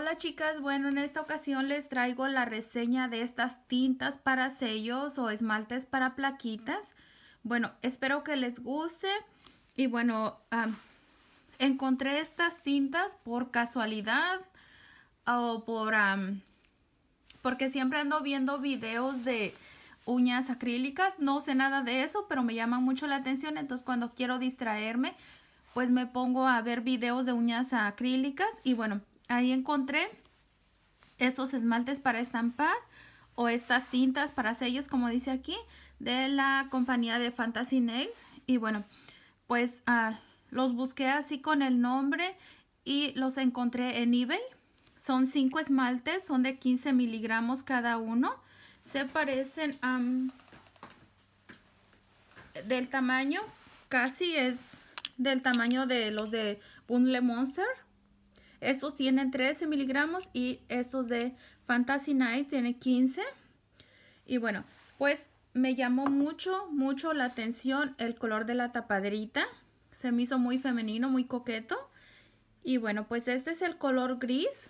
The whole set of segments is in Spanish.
Hola chicas, bueno en esta ocasión les traigo la reseña de estas tintas para sellos o esmaltes para plaquitas. Bueno, espero que les guste y bueno, encontré estas tintas por casualidad o por... porque siempre ando viendo videos de uñas acrílicas, no sé nada de eso, pero me llaman mucho la atención, entonces cuando quiero distraerme, pues me pongo a ver videos de uñas acrílicas y bueno, Ahí encontré estos esmaltes para estampar o estas tintas para sellos, como dice aquí, de la compañía de Fantasy Nails. Y bueno, pues ah, los busqué así con el nombre y los encontré en eBay. Son cinco esmaltes, son de 15 miligramos cada uno. Se parecen del tamaño, casi es del tamaño de los de Bundle Monster, estos tienen 13 miligramos y estos de Fantasy Night tienen 15. Y bueno, pues me llamó mucho, mucho la atención el color de la tapadrita. Se me hizo muy femenino, muy coqueto. Y bueno, pues este es el color gris.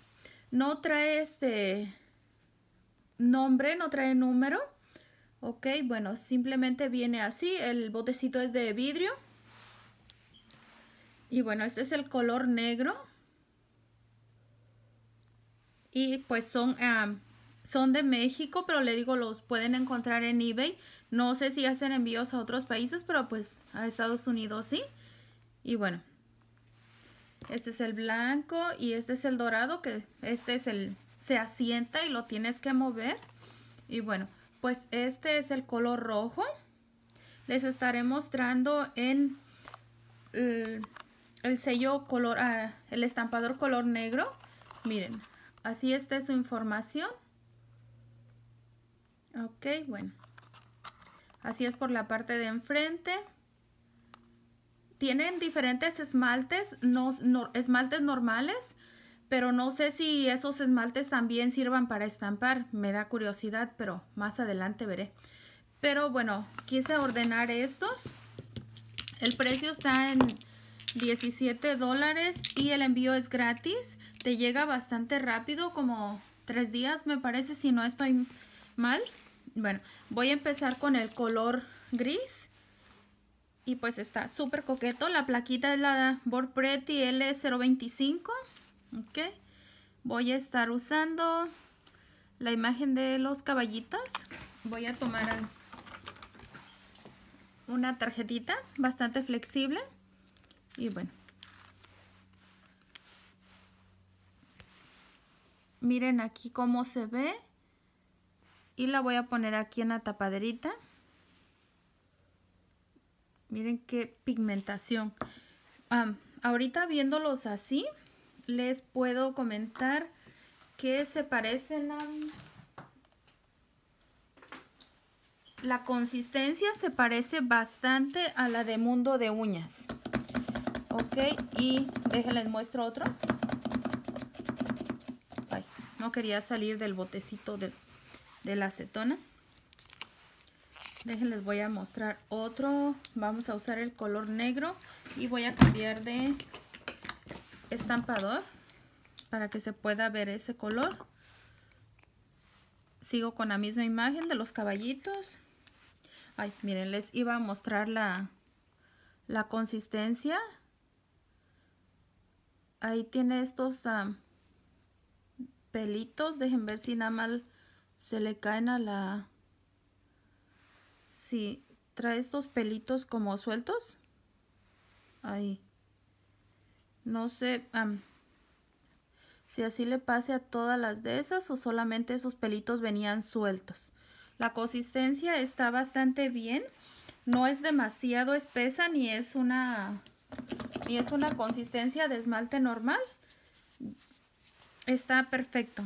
No trae este nombre, no trae número. Ok, bueno, simplemente viene así. El botecito es de vidrio. Y bueno, este es el color negro y pues son, son de México, pero le digo, los pueden encontrar en eBay. No sé si hacen envíos a otros países, pero pues a Estados Unidos sí. Y bueno, este es el blanco y este es el dorado, que este es el, se asienta y lo tienes que mover. Y bueno, pues este es el color rojo. Les estaré mostrando en mm, el, sello color, ah, el estampador color negro. Miren, así está su información. Ok, bueno. Así es por la parte de enfrente. Tienen diferentes esmaltes, no, esmaltes normales, pero no sé si esos esmaltes también sirvan para estampar. Me da curiosidad, pero más adelante veré. Pero bueno, quise ordenar estos. El precio está en 17 dólares y el envío es gratis. Te llega bastante rápido, como tres días me parece, si no estoy mal. Bueno, voy a empezar con el color gris. Y pues está súper coqueto. La plaquita es la pretty L025. Ok. Voy a estar usando la imagen de los caballitos. Voy a tomar una tarjetita bastante flexible y bueno. Miren aquí cómo se ve. Y la voy a poner aquí en la tapaderita. Miren qué pigmentación. ahorita viéndolos así, les puedo comentar que se parecen a... La consistencia se parece bastante a la de Mundo de Uñas ok y déjenles muestro otro no quería salir del botecito de, la acetona déjenles voy a mostrar otro vamos a usar el color negro y voy a cambiar de estampador para que se pueda ver ese color sigo con la misma imagen de los caballitos ay miren les iba a mostrar la, la consistencia ahí tiene estos pelitos. Dejen ver si nada mal se le caen a la... Si sí, trae estos pelitos como sueltos. Ahí. No sé si así le pase a todas las de esas o solamente esos pelitos venían sueltos. La consistencia está bastante bien. No es demasiado espesa ni es una y es una consistencia de esmalte normal está perfecto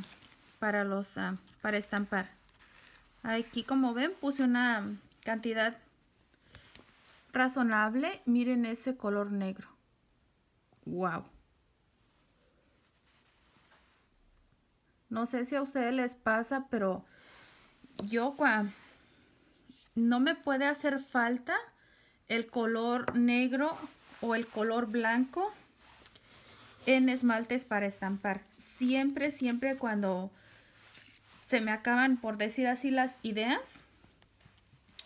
para los ah, para estampar aquí como ven puse una cantidad razonable miren ese color negro wow no sé si a ustedes les pasa pero yo no me puede hacer falta el color negro o el color blanco en esmaltes para estampar. Siempre, siempre cuando se me acaban, por decir así, las ideas,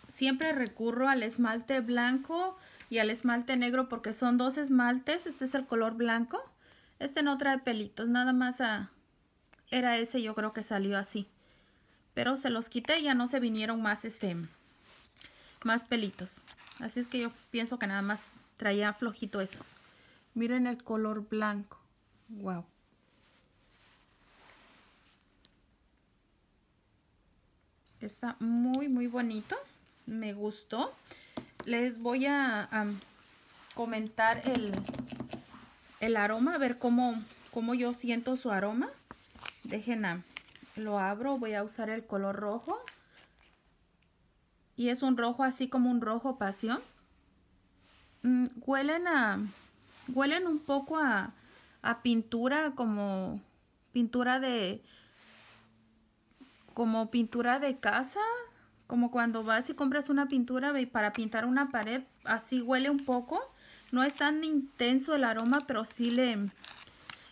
siempre recurro al esmalte blanco y al esmalte negro porque son dos esmaltes. Este es el color blanco. Este no trae pelitos, nada más era ese, yo creo que salió así. Pero se los quité ya no se vinieron más, este, más pelitos. Así es que yo pienso que nada más Traía flojito esos. Miren el color blanco. Wow. Está muy, muy bonito. Me gustó. Les voy a, comentar el, el, aroma, a ver cómo, cómo yo siento su aroma. Dejen, a, lo abro, voy a usar el color rojo. Y es un rojo así como un rojo pasión. Mm, huelen a, huelen un poco a, a pintura como pintura de, como pintura de casa, como cuando vas y compras una pintura para pintar una pared, así huele un poco. No es tan intenso el aroma, pero sí le,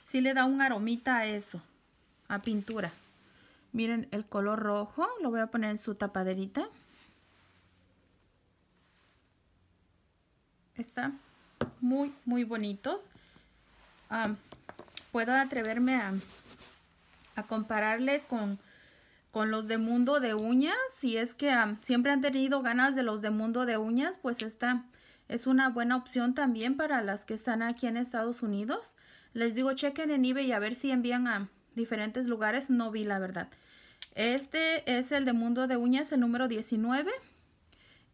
sí le da un aromita a eso, a pintura. Miren el color rojo, lo voy a poner en su tapaderita. Están muy, muy bonitos. puedo atreverme a, compararles con, los de Mundo de Uñas. Si es que siempre han tenido ganas de los de Mundo de Uñas, pues esta es una buena opción también para las que están aquí en Estados Unidos. Les digo, chequen en eBay y a ver si envían a diferentes lugares. No vi la verdad. Este es el de Mundo de Uñas, el número 19.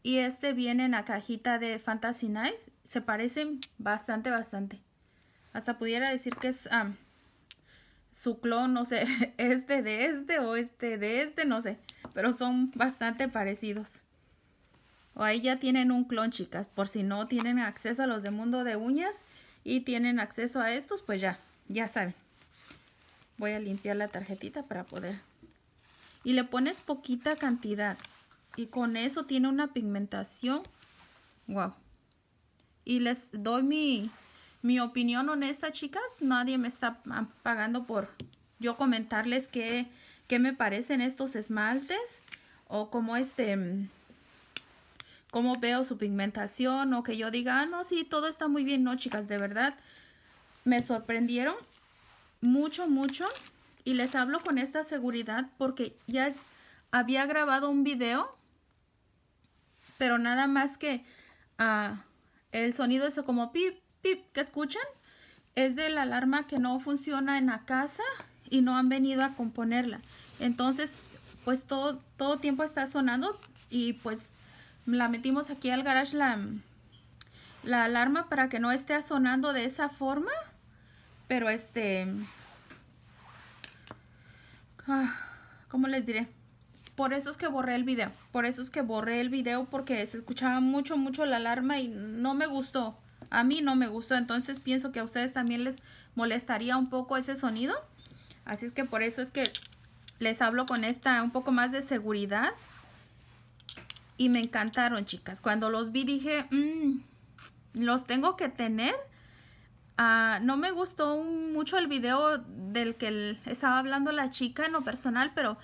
Y este viene en la cajita de Fantasy Nights. Se parecen bastante, bastante. Hasta pudiera decir que es su clon, no sé, este de este o este de este, no sé. Pero son bastante parecidos. O ahí ya tienen un clon, chicas. Por si no tienen acceso a los de Mundo de Uñas y tienen acceso a estos, pues ya, ya saben. Voy a limpiar la tarjetita para poder. Y le pones poquita cantidad y con eso tiene una pigmentación. Wow. Y les doy mi, opinión honesta, chicas. Nadie me está pagando por yo comentarles qué, qué me parecen estos esmaltes o cómo este cómo veo su pigmentación o que yo diga, ah, no, sí, todo está muy bien. No, chicas, de verdad, me sorprendieron mucho, mucho. Y les hablo con esta seguridad porque ya había grabado un video pero nada más que ah, el sonido eso como pip, pip que escuchan es de la alarma que no funciona en la casa y no han venido a componerla. Entonces, pues todo, todo tiempo está sonando y pues la metimos aquí al garage la, la alarma para que no esté sonando de esa forma. Pero este... Ah, ¿Cómo les diré? Por eso es que borré el video. Por eso es que borré el video porque se escuchaba mucho, mucho la alarma y no me gustó. A mí no me gustó. Entonces pienso que a ustedes también les molestaría un poco ese sonido. Así es que por eso es que les hablo con esta un poco más de seguridad. Y me encantaron, chicas. Cuando los vi dije, mm, los tengo que tener. Ah, no me gustó mucho el video del que estaba hablando la chica en lo personal, pero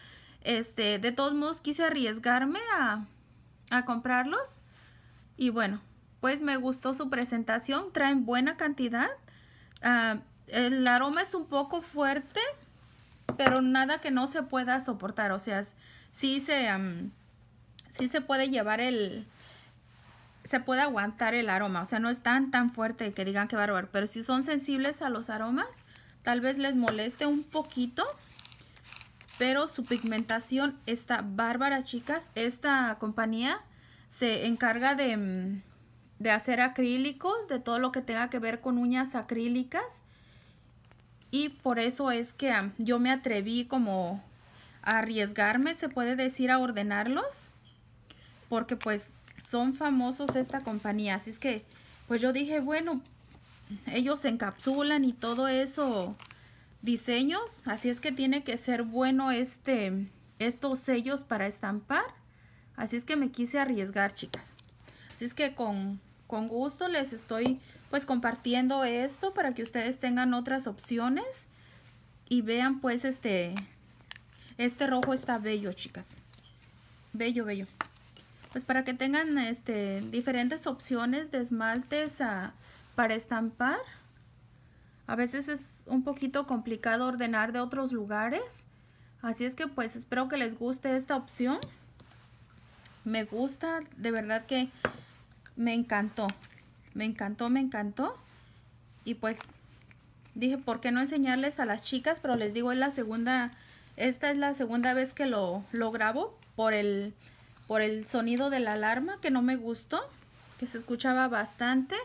este, de todos modos quise arriesgarme a, comprarlos. Y bueno, pues me gustó su presentación. Traen buena cantidad. Ah, el aroma es un poco fuerte, pero nada que no se pueda soportar. O sea, sí se, se puede llevar el... Se puede aguantar el aroma. O sea, no es tan, tan fuerte que digan que va a robar. Pero si son sensibles a los aromas, tal vez les moleste un poquito pero su pigmentación está bárbara, chicas. Esta compañía se encarga mm, de, hacer acrílicos, de todo lo que tenga que ver con uñas acrílicas. Y por eso es que ah, yo me atreví como a arriesgarme, se puede decir, a ordenarlos. Porque pues son famosos esta compañía. Así es que pues yo dije, bueno, ellos encapsulan y todo eso diseños. Así es que tiene que ser bueno este, estos sellos para estampar. Así es que me quise arriesgar, chicas. Así es que con, gusto les estoy pues compartiendo esto para que ustedes tengan otras opciones y vean pues este este rojo está bello chicas bello bello pues para que tengan este diferentes opciones de esmaltes ah, para estampar a veces es un poquito complicado ordenar de otros lugares. Así es que pues espero que les guste esta opción. Me gusta, de verdad que me encantó. Me encantó, me encantó. Y pues dije, ¿por qué no enseñarles a las chicas? Pero les digo, es la segunda, esta es la segunda vez que lo, lo grabo por el, por el sonido de la alarma que no me gustó, que se escuchaba bastante.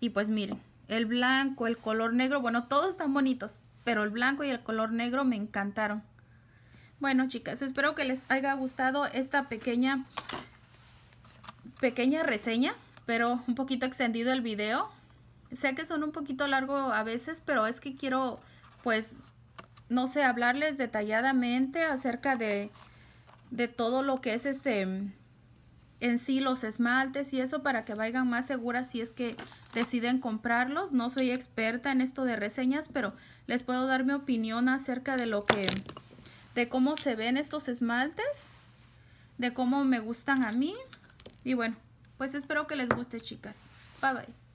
Y pues miren, el blanco, el color negro, bueno, todos están bonitos, pero el blanco y el color negro me encantaron. Bueno, chicas, espero que les haya gustado esta pequeña, pequeña reseña, pero un poquito extendido el video. Sé que son un poquito largo a veces, pero es que quiero, pues, no sé, hablarles detalladamente acerca de, de todo lo que es este en sí los esmaltes y eso para que vayan más seguras si es que deciden comprarlos. No soy experta en esto de reseñas, pero les puedo dar mi opinión acerca de lo que, de cómo se ven estos esmaltes, de cómo me gustan a mí. Y bueno, pues espero que les guste chicas. Bye bye.